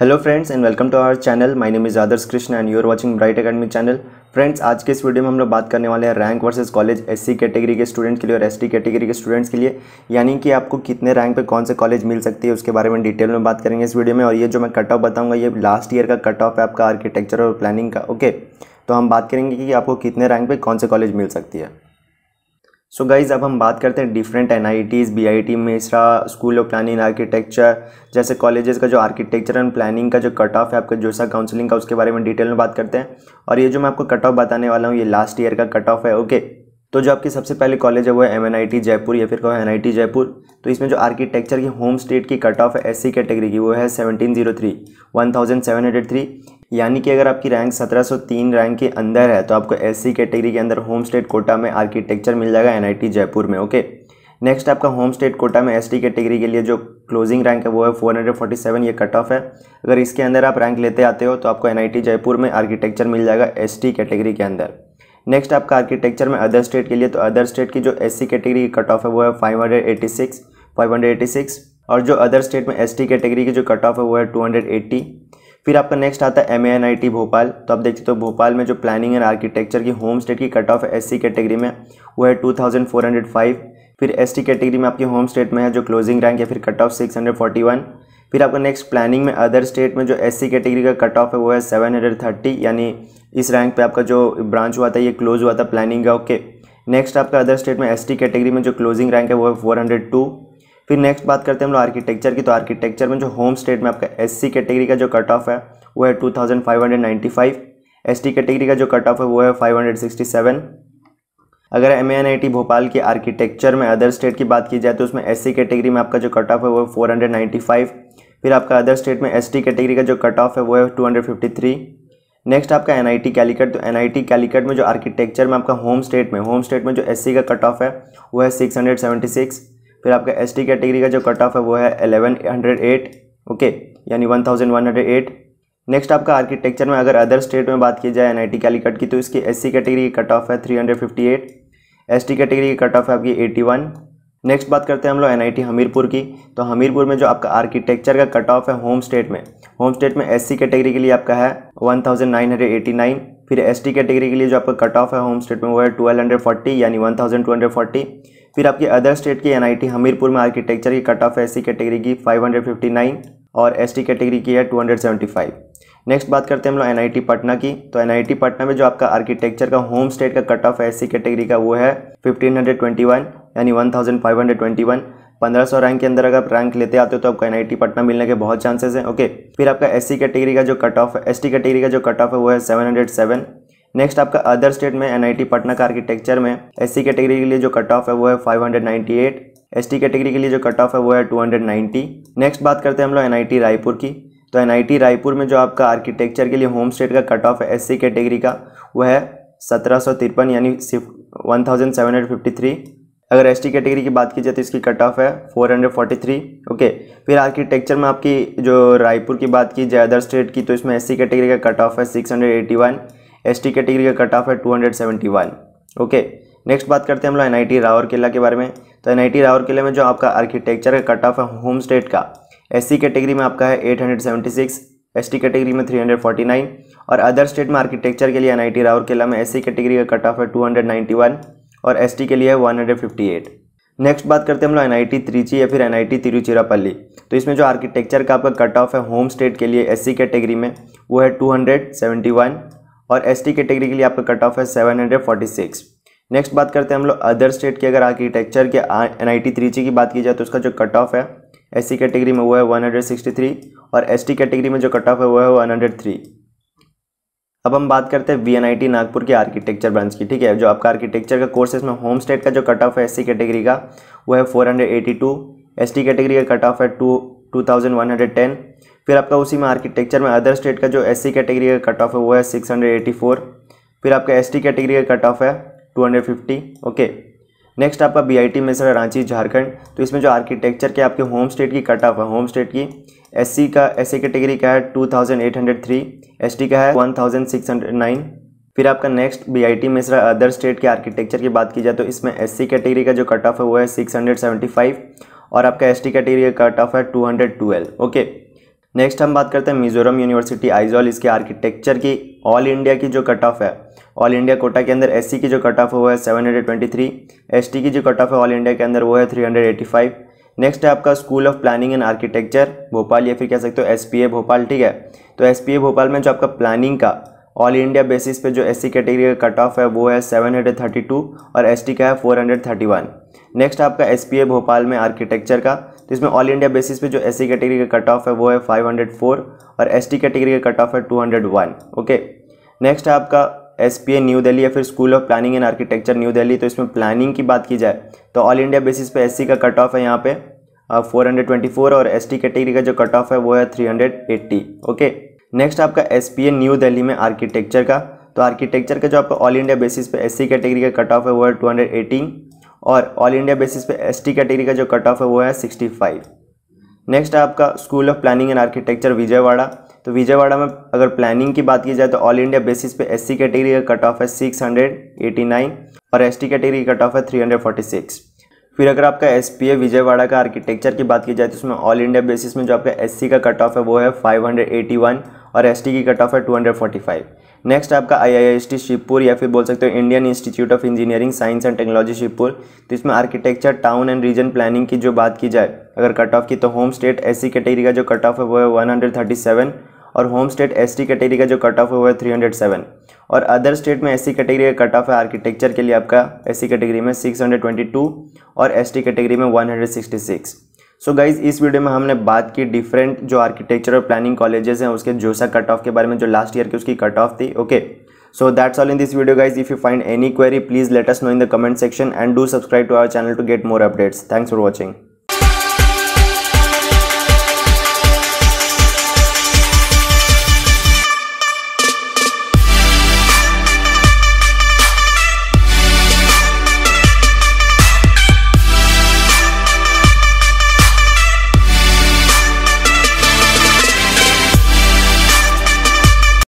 hello friends and welcome to our channel my name is Adarsh Krishna and you are watching Bright Academy channel friends आज के इस video में हम लोग बात करने वाले हैं rank versus college SC category के स्टूडेंट के लिए और एसटी कैटेगरी के स्टूडेंट्स के लिए यानी कि आपको कितने रैंक पे कौन से कॉलेज मिल सकती है उसके बारे में डिटेल में बात करेंगे इस वीडियो में और ये जो मैं कट ऑफ बताऊँगा ये लास्ट ईयर का कट ऑफ है आपका आर्किटेक्चर और प्लानिंग का ओके तो हम बात करेंगे कि आपको कितने रैंक पर कौन से कॉलेज मिल सकती है सो so गाइज़ अब हम बात करते हैं different N I Ts B I T Mesra school of planning architecture जैसे कॉलेजेस का जो आर्किटेक्चर एंड प्लानिंग का जो कट ऑफ है आपका जोसा काउंसलिंग का उसके बारे में डिटेल में बात करते हैं और ये जो मैं आपको कट ऑफ बताने वाला हूँ ये लास्ट ईयर का कट ऑफ है ओके तो जो आपकी सबसे पहले कॉलेज है वो M N I T Jaipur या फिर कहो एन आई टी जयपुर तो इसमें जो आर्किटेक्चर की होम स्टेट की कट ऑफ है एस सी कैटेगरी की वो है seventeen zero three one thousand seven hundred three यानी कि अगर आपकी रैंक 1703 रैंक के अंदर है तो आपको एससी कैटेगरी के अंदर होम स्टेट कोटा में आर्किटेक्चर मिल जाएगा एनआईटी जयपुर में ओके नेक्स्ट आपका होम स्टेट कोटा में एसटी कैटेगरी के लिए जो क्लोजिंग रैंक है वो है 447 ये कट ऑफ है अगर इसके अंदर आप रैंक लेते आते हो तो आपको एन जयपुर में आर्किटेक्चर मिल जाएगा एस कैटेगरी के अंदर नेक्स्ट आपका आर्किटेक्चर में अदर स्टेट के लिए तो अदर स्टेट की जो एस कैटेगरी की कट ऑफ है वो है फाइव हंड्रेड और जो अदर स्टेट में एस कैटेगरी की जो कट ऑफ है वो है टू फिर आपका नेक्स्ट आता है M A N I T Bhopal तो आप देख सकते हो तो भोपाल में जो प्लानिंग एंड आर्किटेक्चर की होम स्टेट की cut off S C category में वो है two thousand four hundred five फिर एस टी कैटेगरी में आपकी होम स्टेट में है जो क्लोजिंग रैंक है फिर cut off six hundred forty one फिर आपका नेक्स्ट प्लानिंग में अदर स्टेट में जो एस सी कैटेगरी का कट ऑफ है वो है सेवन हंड्रेड थर्टी यानी इस रैंक पे आपका जो ब्रांच हुआ था ये क्लोज हुआ था प्लानिंग का ओके नेक्स्ट आपका अदर स्टेट में एस टी कैटेगरी में जो क्लोजिंग रैंक है वो है फोर हंड्रेड टू फिर नेक्स्ट बात करते हैं हम लोग आर्किटेक्चर की तो आर्किटेक्चर में जो होम स्टेट में आपका एस सी कैटेगरी का जो कट ऑफ है वो है two thousand five hundred ninety five S T category का जो कट ऑफ है वो है फाइव हंड्रेड सिक्सटी सेवन अगर M N I T Bhopal के आर्किटेक्चर में अदर स्टेट की बात की जाए तो उसमें एस सी कैटेगरी में आपका जो कट ऑफ है वो है फोर हंड्रेड फाइव फिर आपका अदर स्टेट में एस टी कैटेगरी का जो कट ऑफ है वो है two hundred fifty three next आपका एन आई टी कैलिकट तो एन आई टी कैलिकट में जो आर्किटेक्चर में आपका होम स्टेट में होम स्टेट में जो एस सी का कट ऑफ है वो है सिक्स हंड्रेड सेवेंटी सिक्स फिर आपका एस टी कैटेगरी का जो कट ऑफ है वो है एलेवन हंड्रेड एट ओके यानी one thousand one hundred eight next आपका आर्किटेक्चर में अगर अदर स्टेट में बात की जाए एन आई टी कैलिकट की तो इसकी एस सी कैटेगरी की कट ऑफ है three hundred fifty eight S T category की कट ऑफ है आपकी एटी वन नेक्स्ट बात करते हैं हम लोग एनआईटी हमीरपुर की तो हमीरपुर में जो आपका आर्किटेक्चर का कट ऑफ है होम स्टेट में होम स्टेट में एससी कैटेगरी के लिए आपका है 1989 फिर एसटी कैटेगरी के लिए जो आपका कट ऑफ है होम स्टेट में वो है 1240 यानी 1240 फिर आपकी अदर स्टेट की एनआईटी हमीरपुर में आर्किटेक्चर की कट ऑफ एससी कैटेगरी की 559 और एसटी कैटेगरी की है 275 नेक्स्ट बात करते हैं हम लोग एनआईटी पटना की तो एनआईटी पटना में जो आपका आर्किटेक्चर का होम स्टेट का कट ऑफ एससी कैटेगरी का वो है 1521 यानी 1521 1500 रैंक के अंदर अगर आप रैंक लेते आते हो तो आपको एन पटना मिलने के बहुत चांसेस हैं ओके फिर आपका एस कैटेगरी का जो कट ऑफ टी कैटेगरी का जो कट ऑफ है वो है सेवन नेक्स्ट आपका अदर स्टेट में एनआईटी पटना का आर्किटेक्चर में एससी कैटेगरी के लिए जो कट ऑफ है वो है 598 एसटी कैटेगरी के लिए जो कट ऑफ है वो है 290 नेक्स्ट बात करते हैं हम लोग एनआईटी रायपुर की तो एनआईटी रायपुर में जो आपका आर्किटेक्चर के लिए होम स्टेट का कट ऑफ है एस कैटेगरी का वो है सत्रह यानी वन अगर एस कैटेगरी की बात की जाए तो इसकी कट ऑफ है 443 ओके फिर आर्किटेक्चर में आपकी जो रायपुर की बात की जाए अदर स्टेट की तो इसमें एस कैटेगरी का कट ऑफ है 681 एस टी कैटेगरी का कट ऑफ है two hundred seventy one okay next बात करते हैं हम लोग एन आई टी रावरकेला के बारे में तो एन आई टी रावरकेला में जो आपका आर्किटेक्चर का कट ऑफ है होम स्टेट का एस सी कैटेगरी में आपका है eight hundred seventy six S T category में थ्री हंड्रेड फोर्टी नाइन और अदर स्टेट में आर्किटेक्चर के लिए एन आई टी रावरकेला में एस सी कैटेगरी का कट ऑफ है टू हंड्रेड नाइन्टी वन और एस टी के लिए है one hundred fifty eight next बात करते हैं हम लोग एन आई टी त्रिची या फिर एन आई टी तिरुचिरापल्ली तो इसमें जो आर्किटेक्चर का आपका कट ऑफ है होम स्टेट के लिए एस सी कैटेगरी में वो है टू हंड्रेड सेवेंटी वन और एस टी कैटेगरी के लिए आपका कट ऑफ है seven hundred forty six next बात करते हैं हम लोग अदर स्टेट की अगर आर्किटेक्चर के एन आई टी जी की बात की जाए तो उसका जो कट ऑफ है एस सी कैटेगरी में वो है वन हंड्रेड सिक्सटी थ्री और एस टी कैटेगरी में जो कट ऑफ है वो है वन हंड्रेड थ्री अब हम बात करते हैं वी नागपुर की आर्किटेक्चर ब्रांच की ठीक है जो आपका आर्किटेक्चर का कोर्स है इसमें होम स्टेट का जो कट ऑफ है एस कैटेगरी का वो है four hundred eighty two S category का कट ऑफ है two two thousand one hundred ten फिर आपका उसी में आर्किटेक्चर में अदर स्टेट का जो एस सी कैटेगरी का कट ऑफ है वो है सिक्स हंड्रेड एटी फोर फिर आपका एस टी कैटेगरी का कट ऑफ है two hundred fifty okay next आपका बी आई टी में सर रांची झारखंड तो इसमें जो आर्किटेक्चर के आपके होम स्टेट की कट ऑफ है होम स्टेट की एस सी का एस सी कैटेगरी का है two thousand eight hundred three S T का है one thousand six hundred nine फिर आपका next B I T Mesra other state के आर्किटेक्चर की बात की जाए तो इसमें एस सी कैटेगरी का जो कट ऑफ है वो है सिक्स हंड्रेड सेवेंटी फाइव और आपका एस टी कैटेगरी का कट ऑफ है two hundred twelve okay next हम बात करते हैं मिजोरम यूनिवर्सिटी आइजॉल इसके आर्किटेक्चर की ऑल इंडिया की जो कट ऑफ है ऑल इंडिया कोटा के अंदर एससी की जो कट ऑफ है वो है 723 एसटी की जो कट ऑफ है ऑल इंडिया के अंदर वो है 385 नेक्स्ट है आपका school of planning and architecture Bhopal या फिर कह सकते हो एस भोपाल ठीक है तो एस भोपाल में जो आपका प्लानिंग का ऑल इंडिया बेसिस पे जो एस कैटेगरी का कट ऑफ है वो है 732 और एस का है 431 नेक्स्ट आपका एस भोपाल में आर्किटेक्चर का तो इसमें ऑल इंडिया बेसिस पे जो एस कैटेगरी का कट ऑफ है वो है 504 और एस कैटेगरी का कट ऑफ है 201 ओके नेक्स्ट है आपका S P A new Delhi या फिर school of planning and architecture new Delhi तो इसमें प्लानिंग की बात की जाए तो ऑल इंडिया बेसिस पे एस का कट ऑफ है यहाँ पे फोर uh, और एस कैटेगरी का जो कट ऑफ है वो है थ्री ओके नेक्स्ट आपका S P A new Delhi में आर्किटेक्चर का तो आर्किटेक्चर का जो आपका ऑल इंडिया बेसिस पे एस कैटेगरी का कट ऑफ है वो है टू और ऑल इंडिया बेसिस पे एस कैटेगरी का जो कट ऑफ है वो है सिक्सटी फाइव नेक्स्ट है आपका school of planning and architecture Vijayawada तो विजयवाड़ा में अगर प्लानिंग की बात की जाए तो ऑल इंडिया बेसिस पे एस कैटेगरी का कट ऑफ है सिक्स हंड्रेड एटी नाइन और एस कैटेगरी का कट ऑफ है थ्री हंड्रेड फोर्टी सिक्स फिर अगर आपका एस पी ए विजयवाड़ा का आर्किटेक्चर की बात की जाए तो उसमें ऑल इंडिया बेसिस में जो आपका एस सी का कट ऑफ है वो है 581 और एस टी की कट ऑफ है फाइव नेक्स्ट आपका आईआईएसटी शिवपुर या फिर बोल सकते हो Indian institute of engineering science and technology Shibpur तो इसमें architecture town and region planning की जो बात की जाए अगर कट ऑफ की तो होम स्टेट एस कैटेगरी का जो कट ऑफ है वो है वन और होम स्टेट एस कैटेगरी का जो कट ऑफ है वो है थ्री और अदर स्टेट में एस कैटेगरी का कट ऑफ है आर्किटेक्चर के लिए आपका एस कैटेगरी में सिक्स और एस कैटेगरी में वन सो so गाइज इस वीडियो में हमने बात की डिफरेंट जो आर्किटेक्चर और प्लानिंग कॉलेजेस हैं उसके जोसा कट ऑफ के बारे में जो लास्ट ईयर की उसकी कट ऑफ थी okay so that's all in this video guys if you find any query please let us know in the comment section and do subscribe to our channel to get more updates thanks for watching